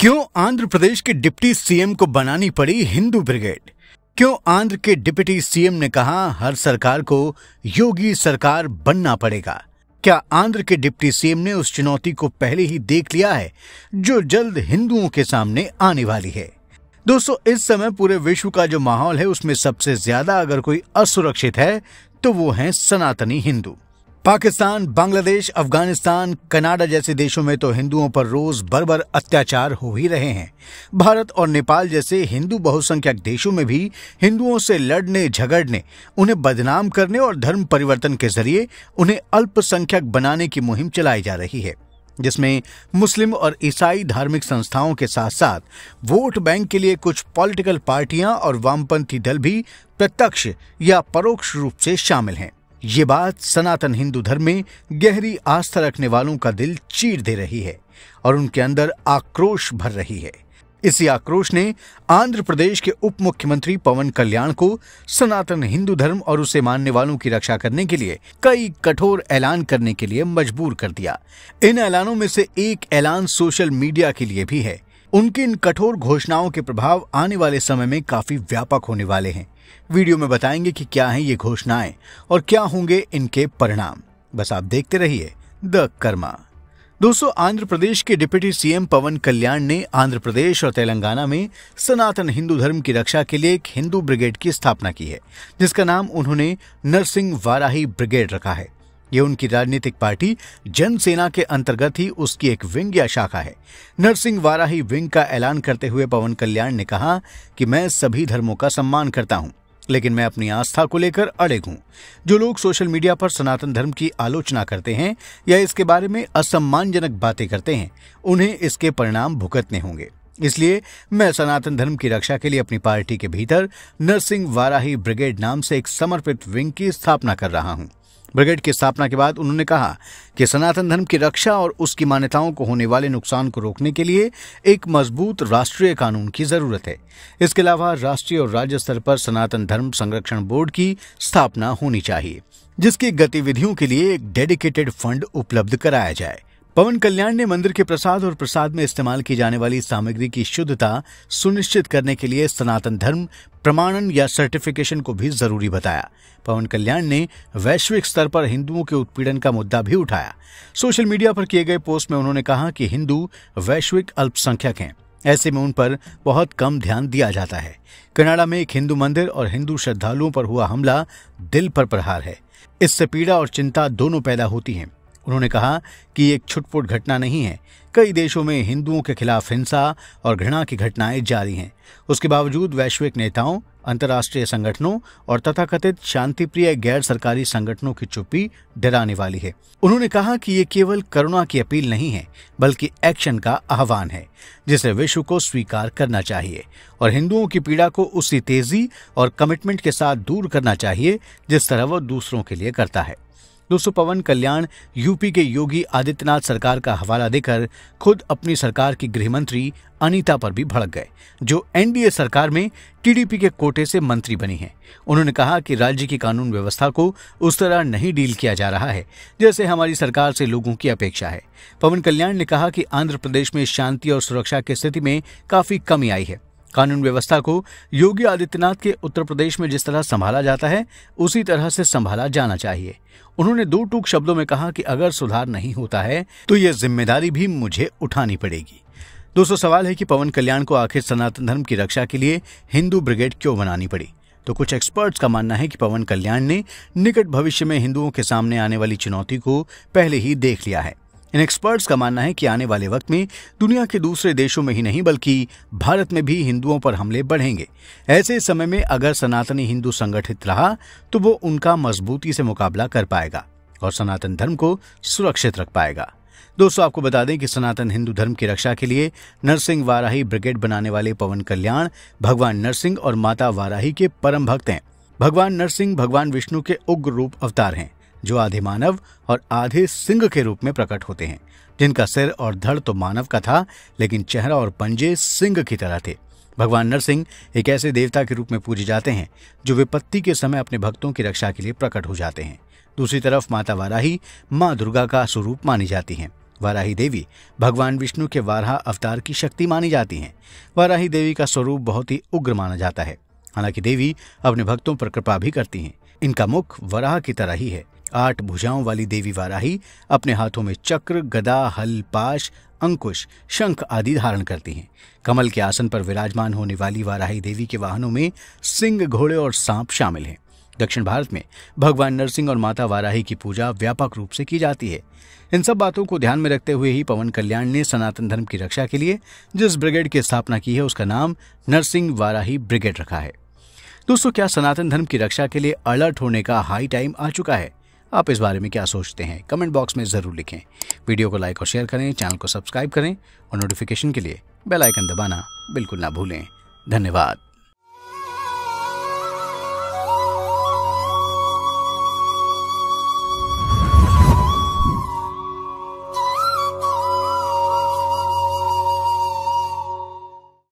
क्यों आंध्र प्रदेश के deputy CM को बनानी पड़ी हिंदू ब्रिगेड क्यों आंध्र के डिप्टी सीएम ने कहा हर सरकार को योगी सरकार बनना पड़ेगा क्या आंध्र के डिप्टी सीएम ने उस चुनौती को पहले ही देख लिया है जो जल्द हिंदुओं के सामने आने वाली है दोस्तों इस समय पूरे विश्व का जो माहौल है उसमें सबसे ज्यादा अगर कोई असुरक्षित है तो वो है सनातनी हिंदू पाकिस्तान बांग्लादेश अफगानिस्तान कनाडा जैसे देशों में तो हिंदुओं पर रोज बरबर अत्याचार हो ही रहे हैं भारत और नेपाल जैसे हिंदू बहुसंख्यक देशों में भी हिंदुओं से लड़ने झगड़ने उन्हें बदनाम करने और धर्म परिवर्तन के जरिए उन्हें अल्पसंख्यक बनाने की मुहिम चलाई जा रही है जिसमें मुस्लिम और ईसाई धार्मिक संस्थाओं के साथ साथ वोट बैंक के लिए कुछ पॉलिटिकल पार्टियां और वामपंथी दल भी प्रत्यक्ष या परोक्ष रूप से शामिल हैं ये बात सनातन हिंदू धर्म में गहरी आस्था रखने वालों का दिल चीर दे रही है और उनके अंदर आक्रोश भर रही है इसी आक्रोश ने आंध्र प्रदेश के उप मुख्यमंत्री पवन कल्याण को सनातन हिंदू धर्म और उसे मानने वालों की रक्षा करने के लिए कई कठोर ऐलान करने के लिए मजबूर कर दिया इन ऐलानों में से एक ऐलान सोशल मीडिया के लिए भी है उनकी इन कठोर घोषणाओं के प्रभाव आने वाले समय में काफी व्यापक होने वाले हैं वीडियो में बताएंगे कि क्या हैं ये घोषणाएं और क्या होंगे इनके परिणाम बस आप देखते रहिए द कर्मा दोस्तों आंध्र प्रदेश के डिप्यूटी सीएम पवन कल्याण ने आंध्र प्रदेश और तेलंगाना में सनातन हिंदू धर्म की रक्षा के लिए एक हिंदू ब्रिगेड की स्थापना की है जिसका नाम उन्होंने नरसिंह वाराही ब्रिगेड रखा है ये उनकी राजनीतिक पार्टी जनसेना के अंतर्गत ही उसकी एक विंग या शाखा है नरसिंह वाराही विंग का ऐलान करते हुए पवन कल्याण ने कहा कि मैं सभी धर्मों का सम्मान करता हूं लेकिन मैं अपनी आस्था को लेकर अड़ेग हूं जो लोग सोशल मीडिया पर सनातन धर्म की आलोचना करते हैं या इसके बारे में असम्मानजनक बातें करते हैं उन्हें इसके परिणाम भुगतने होंगे इसलिए मैं सनातन धर्म की रक्षा के लिए अपनी पार्टी के भीतर नरसिंह वाराही ब्रिगेड नाम से एक समर्पित विंग की स्थापना कर रहा हूं ब्रिगेड की स्थापना के बाद उन्होंने कहा कि सनातन धर्म की रक्षा और उसकी मान्यताओं को होने वाले नुकसान को रोकने के लिए एक मजबूत राष्ट्रीय कानून की जरूरत है इसके अलावा राष्ट्रीय और राज्य स्तर पर सनातन धर्म संरक्षण बोर्ड की स्थापना होनी चाहिए जिसकी गतिविधियों के लिए एक डेडिकेटेड फंड उपलब्ध कराया जाए पवन कल्याण ने मंदिर के प्रसाद और प्रसाद में इस्तेमाल की जाने वाली सामग्री की शुद्धता सुनिश्चित करने के लिए सनातन धर्म प्रमाणन या सर्टिफिकेशन को भी जरूरी बताया पवन कल्याण ने वैश्विक स्तर पर हिंदुओं के उत्पीड़न का मुद्दा भी उठाया सोशल मीडिया पर किए गए पोस्ट में उन्होंने कहा कि हिंदू वैश्विक अल्पसंख्यक हैं ऐसे में उन पर बहुत कम ध्यान दिया जाता है कनाडा में एक हिंदू मंदिर और हिंदू श्रद्धालुओं पर हुआ हमला दिल पर प्रहार है इससे पीड़ा और चिंता दोनों पैदा होती हैं उन्होंने कहा कि एक छुटपुट घटना नहीं है कई देशों में हिंदुओं के खिलाफ हिंसा और घृणा की घटनाएं जारी हैं उसके बावजूद वैश्विक नेताओं अंतर्राष्ट्रीय संगठनों और तथाकथित शांतिप्रिय गैर सरकारी संगठनों की चुप्पी डराने वाली है उन्होंने कहा कि ये केवल करुणा की अपील नहीं है बल्कि एक्शन का आह्वान है जिसे विश्व को स्वीकार करना चाहिए और हिंदुओं की पीड़ा को उसी तेजी और कमिटमेंट के साथ दूर करना चाहिए जिस तरह वह दूसरों के लिए करता है दोस्तों पवन कल्याण यूपी के योगी आदित्यनाथ सरकार का हवाला देकर खुद अपनी सरकार की गृह मंत्री अनीता पर भी भड़क गए जो एनडीए सरकार में टीडीपी के कोटे से मंत्री बनी हैं। उन्होंने कहा कि राज्य की कानून व्यवस्था को उस तरह नहीं डील किया जा रहा है जैसे हमारी सरकार से लोगों की अपेक्षा है पवन कल्याण ने कहा कि आंध्र प्रदेश में शांति और सुरक्षा की स्थिति में काफी कमी आई है कानून व्यवस्था को योगी आदित्यनाथ के उत्तर प्रदेश में जिस तरह संभाला जाता है उसी तरह से संभाला जाना चाहिए उन्होंने दो टूक शब्दों में कहा कि अगर सुधार नहीं होता है तो ये जिम्मेदारी भी मुझे उठानी पड़ेगी दोस्तों सवाल है कि पवन कल्याण को आखिर सनातन धर्म की रक्षा के लिए हिंदू ब्रिगेड क्यों बनानी पड़ी तो कुछ एक्सपर्ट्स का मानना है कि पवन कल्याण ने निकट भविष्य में हिंदुओं के सामने आने वाली चुनौती को पहले ही देख लिया है इन एक्सपर्ट्स का मानना है कि आने वाले वक्त में दुनिया के दूसरे देशों में ही नहीं बल्कि भारत में भी हिंदुओं पर हमले बढ़ेंगे ऐसे समय में अगर सनातनी हिंदू संगठित रहा तो वो उनका मजबूती से मुकाबला कर पाएगा और सनातन धर्म को सुरक्षित रख पाएगा दोस्तों आपको बता दें कि सनातन हिंदू धर्म की रक्षा के लिए नरसिंह वाराही ब्रिगेड बनाने वाले पवन कल्याण भगवान नरसिंह और माता वाराही के परम भक्त हैं भगवान नरसिंह भगवान विष्णु के उग्र रूप अवतार हैं जो आधे मानव और आधे सिंह के रूप में प्रकट होते हैं जिनका सिर और धड़ तो मानव का था लेकिन चेहरा और पंजे सिंह की तरह थे भगवान नरसिंह एक ऐसे देवता के रूप में पूजे जाते हैं जो विपत्ति के समय अपने भक्तों की रक्षा के लिए प्रकट हो जाते हैं दूसरी तरफ माता वाराही माँ दुर्गा का स्वरूप मानी जाती हैं वाराही देवी भगवान विष्णु के वारहा अवतार की शक्ति मानी जाती हैं वाराही देवी का स्वरूप बहुत ही उग्र माना जाता है हालांकि देवी अपने भक्तों पर कृपा भी करती हैं इनका मुख वराह की तरह ही है आठ भुजाओं वाली देवी वाराही अपने हाथों में चक्र गदा हल पाश अंकुश शंख आदि धारण करती हैं कमल के आसन पर विराजमान होने वाली वाराही देवी के वाहनों में सिंह घोड़े और सांप शामिल हैं दक्षिण भारत में भगवान नरसिंह और माता वाराही की पूजा व्यापक रूप से की जाती है इन सब बातों को ध्यान में रखते हुए ही पवन कल्याण ने सनातन धर्म की रक्षा के लिए जिस ब्रिगेड की स्थापना की है उसका नाम नरसिंह वाराही ब्रिगेड रखा है दोस्तों क्या सनातन धर्म की रक्षा के लिए अलर्ट होने का हाई टाइम आ चुका है आप इस बारे में क्या सोचते हैं कमेंट बॉक्स में ज़रूर लिखें वीडियो को लाइक और शेयर करें चैनल को सब्सक्राइब करें और नोटिफिकेशन के लिए बेल आइकन दबाना बिल्कुल ना भूलें धन्यवाद